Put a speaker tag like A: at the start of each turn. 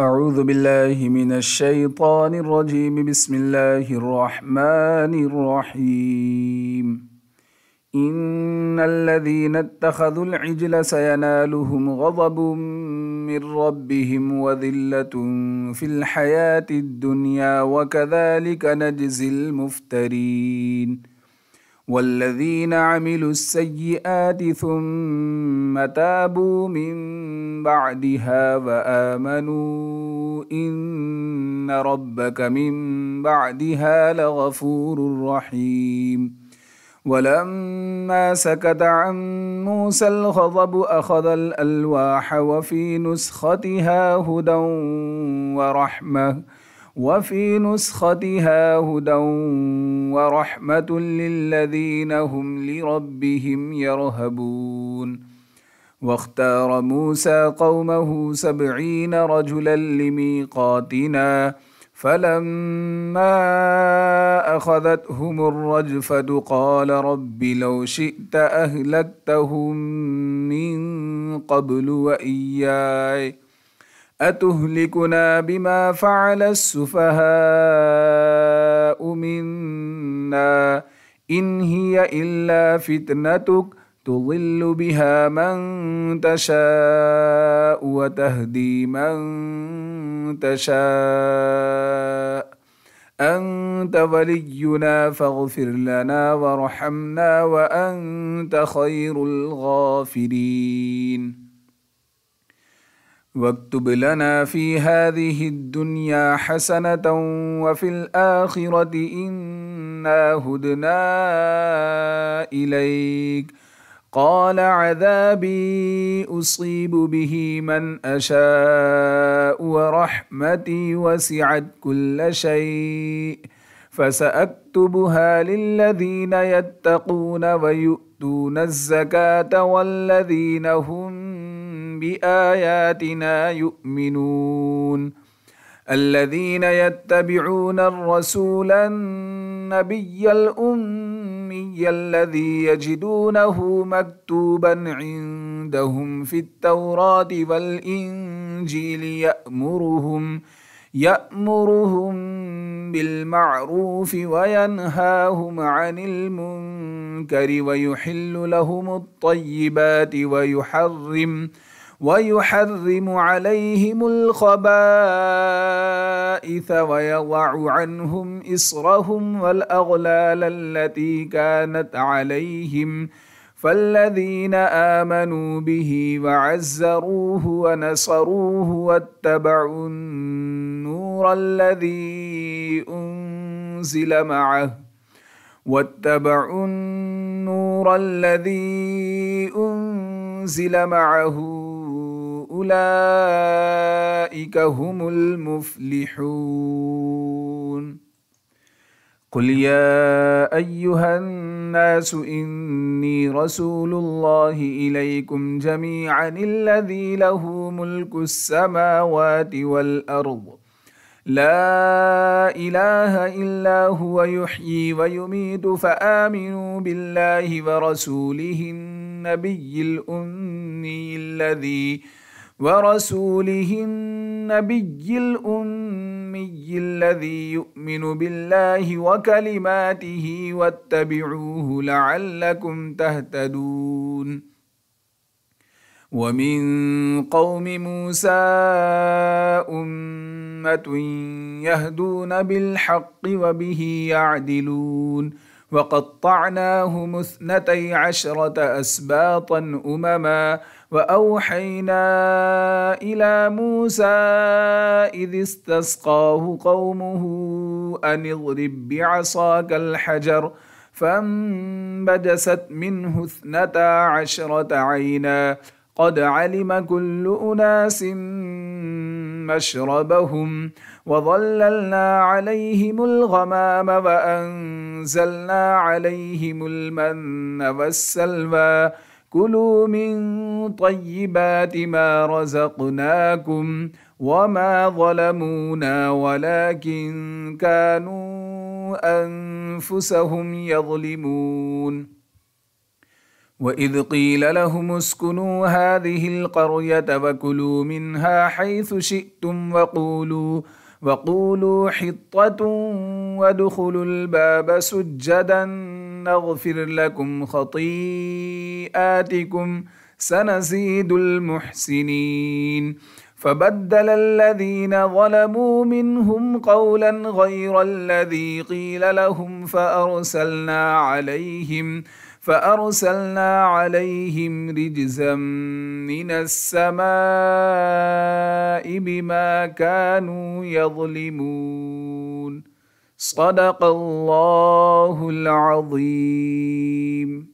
A: أعوذ بالله من الشيطان الرجيم بسم الله الرحمن الرحيم إن الذين اتخذوا العجل سينالهم غضب من ربهم وذلة في الحياة الدنيا وكذلك نجزي المفترين والذين عملوا السيئات ثم تابوا من بعدها وامنوا ان ربك من بعدها لغفور رحيم ولما سكت عن موسى الغضب اخذ الالواح وفي نسختها هدى ورحمه وفي نسختها هدى ورحمة للذين هم لربهم يرهبون واختار موسى قومه سبعين رجلا لميقاتنا فلما أخذتهم الرجفة قال رب لو شئت أهلكتهم من قبل وإياي اتهلكنا بما فعل السفهاء منا ان هي الا فتنتك تضل بها من تشاء وتهدي من تشاء انت ولينا فاغفر لنا وارحمنا وانت خير الغافرين واكتب لنا في هذه الدنيا حسنه وفي الاخره انا هدنا اليك قال عذابي اصيب به من اشاء ورحمتي وسعت كل شيء فساكتبها للذين يتقون ويؤتون الزكاه والذين هم باياتنا يؤمنون الذين يتبعون الرسول النبي الامي الذي يجدونه مكتوبا عندهم في التوراه والانجيل يامرهم يامرهم بالمعروف وينهاهم عن المنكر ويحل لهم الطيبات ويحرم ويحرم عليهم الخبائث ويضع عنهم إصرهم والأغلال التي كانت عليهم فالذين آمنوا به وعزروه ونصروه واتبعوا النور الذي أنزل معه واتبعوا النور الذي أنزل معه أولئك هم المفلحون قل يا أيها الناس إني رسول الله إليكم جميعا الذي له ملك السماوات والأرض لا إله إلا هو يحيي ويميت فآمنوا بالله ورسوله النبي الأمي الذي ورسوله النبي الأمي الذي يؤمن بالله وكلماته واتبعوه لعلكم تهتدون ومن قوم موسى أمة يهدون بالحق وبه يعدلون وقطعناهم اثنتي عشرة أسباطا أمما وأوحينا إلى موسى إذ استسقاه قومه أن اضرب بعصاك الحجر فانبجست منه اثنتا عشرة عينا قد علم كل أناس مشربهم وظللنا عليهم الغمام وأنزلنا عليهم المن والسلوى كلوا من طيبات ما رزقناكم وما ظلمونا ولكن كانوا أنفسهم يظلمون واذ قيل لهم اسكنوا هذه القريه وكلوا منها حيث شئتم وقولوا وقولوا حطه وادخلوا الباب سجدا نغفر لكم خطيئاتكم سنزيد المحسنين فبدل الذين ظلموا منهم قولا غير الذي قيل لهم فارسلنا عليهم فأرسلنا عليهم رجزا من السماء بما كانوا يظلمون صدق الله العظيم